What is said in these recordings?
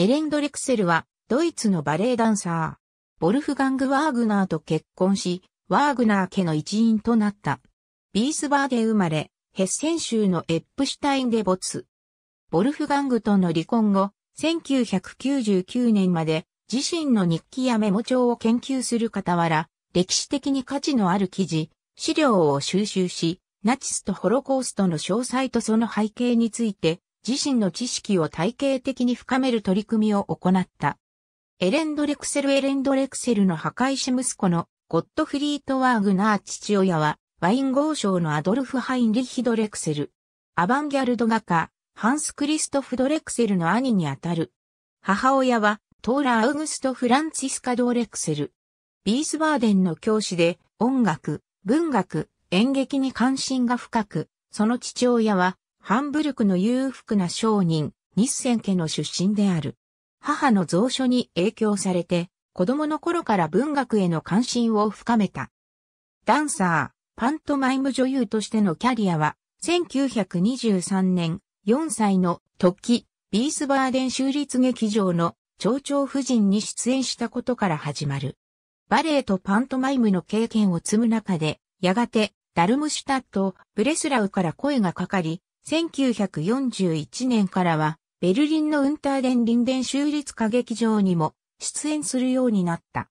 エレン・ドレクセルは、ドイツのバレエダンサー、ボルフガング・ワーグナーと結婚し、ワーグナー家の一員となった。ビースバーで生まれ、ヘッセン州のエップシュタインで没。ボルフガングとの離婚後、1999年まで自身の日記やメモ帳を研究する傍ら、歴史的に価値のある記事、資料を収集し、ナチスとホロコーストの詳細とその背景について自身の知識を体系的に深める取り組みを行った。エレンドレクセルエレンドレクセルの破壊し息子のゴットフリート・ワーグナー父親はワイン豪商のアドルフ・ハインリヒ・ドレクセル。アバンギャルド画家、ハンス・クリストフ・ドレクセルの兄にあたる。母親はトーラ・アウグスト・フランツィスカ・ドレクセル。ビースバーデンの教師で音楽、文学、演劇に関心が深く、その父親はハンブルクの裕福な商人、ニッセン家の出身である。母の蔵書に影響されて、子供の頃から文学への関心を深めた。ダンサー、パントマイム女優としてのキャリアは、1923年、4歳の時、ビースバーデン州立劇場の蝶々夫人に出演したことから始まる。バレエとパントマイムの経験を積む中で、やがて、ダルムシュタット、ブレスラウから声がかかり、1941年からは、ベルリンのウンターデン・リンデン州立歌劇場にも出演するようになった。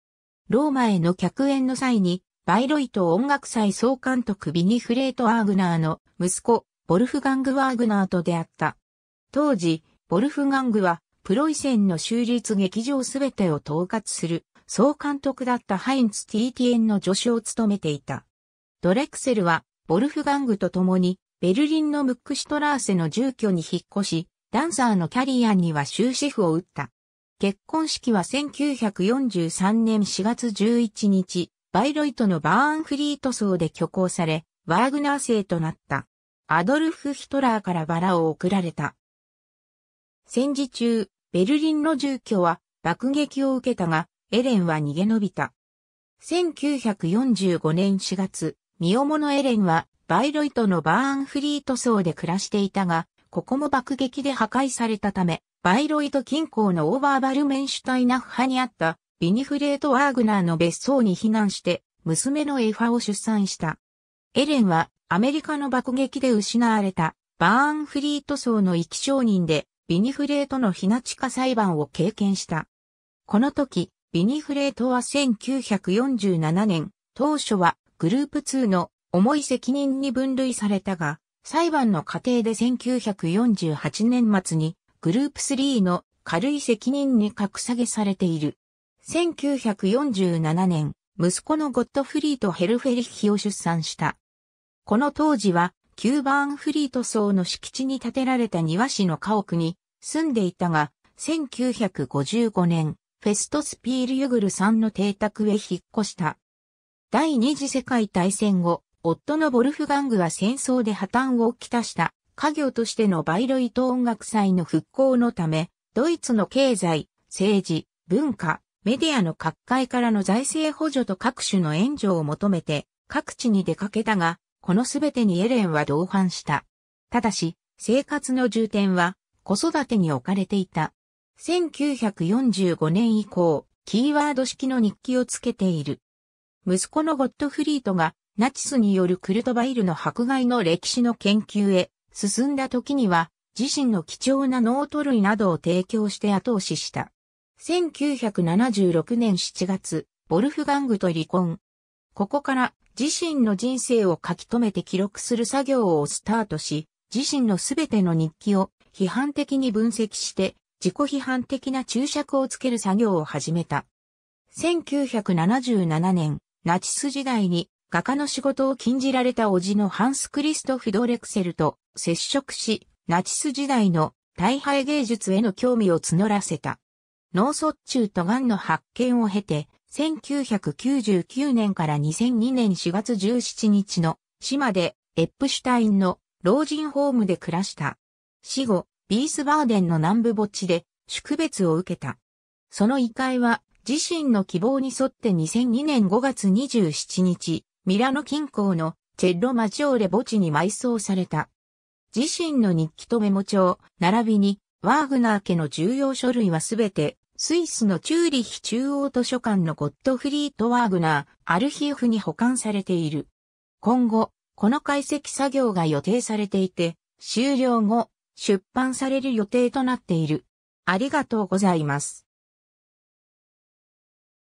ローマへの客演の際に、バイロイト音楽祭総監督ビニフレート・アーグナーの息子、ボルフガング・ワーグナーと出会った。当時、ボルフガングは、プロイセンの州立劇場すべてを統括する総監督だったハインツ・ティーティエンの助手を務めていた。ドレクセルは、ボルフガングと共にベルリンのムックシュトラーセの住居に引っ越し、ダンサーのキャリアンには終止符を打った。結婚式は1943年4月11日、バイロイトのバーンフリート層で挙行され、ワーグナー生となった。アドルフ・ヒトラーからバラを贈られた。戦時中、ベルリンの住居は爆撃を受けたが、エレンは逃げ延びた。1945年4月、身重のエレンはバイロイトのバーンフリート層で暮らしていたが、ここも爆撃で破壊されたため、バイロイト近郊のオーバーバルメンシュタイナフ派にあったビニフレート・ワーグナーの別荘に避難して、娘のエファを出産した。エレンはアメリカの爆撃で失われたバーンフリート層の生き証人でビニフレートのひな地下裁判を経験した。この時、ビニフレートは1947年、当初はグループ2の重い責任に分類されたが、裁判の過程で1948年末にグループ3の軽い責任に格下げされている。1947年、息子のゴットフリート・ヘルフェリッヒを出産した。この当時は、キューバーンフリート層の敷地に建てられた庭師の家屋に住んでいたが、1955年、フェストスピール・ユグルさんの邸宅へ引っ越した。第二次世界大戦後、夫のボルフガングは戦争で破綻をきたした家業としてのバイロイト音楽祭の復興のため、ドイツの経済、政治、文化、メディアの各界からの財政補助と各種の援助を求めて各地に出かけたが、このすべてにエレンは同伴した。ただし、生活の重点は子育てに置かれていた。1945年以降、キーワード式の日記をつけている。息子のゴットフリートがナチスによるクルトバイルの迫害の歴史の研究へ進んだ時には、自身の貴重なノート類などを提供して後押しした。1976年7月、ボルフガングと離婚。ここから自身の人生を書き留めて記録する作業をスタートし、自身のすべての日記を批判的に分析して自己批判的な注釈をつける作業を始めた。1977年、ナチス時代に画家の仕事を禁じられた叔父のハンス・クリストフ・ドレクセルと接触し、ナチス時代の大敗芸術への興味を募らせた。脳卒中と癌の発見を経て、1999年から2002年4月17日の島でエップシュタインの老人ホームで暮らした。死後、ビースバーデンの南部墓地で宿別を受けた。その遺体は自身の希望に沿って2002年5月27日、ミラノ近郊のチェッロマジオレ墓地に埋葬された。自身の日記とメモ帳、並びにワーグナー家の重要書類はすべてスイスのチューリヒ中央図書館のゴットフリート・ワーグナー、アルヒーフに保管されている。今後、この解析作業が予定されていて、終了後、出版される予定となっている。ありがとうございます。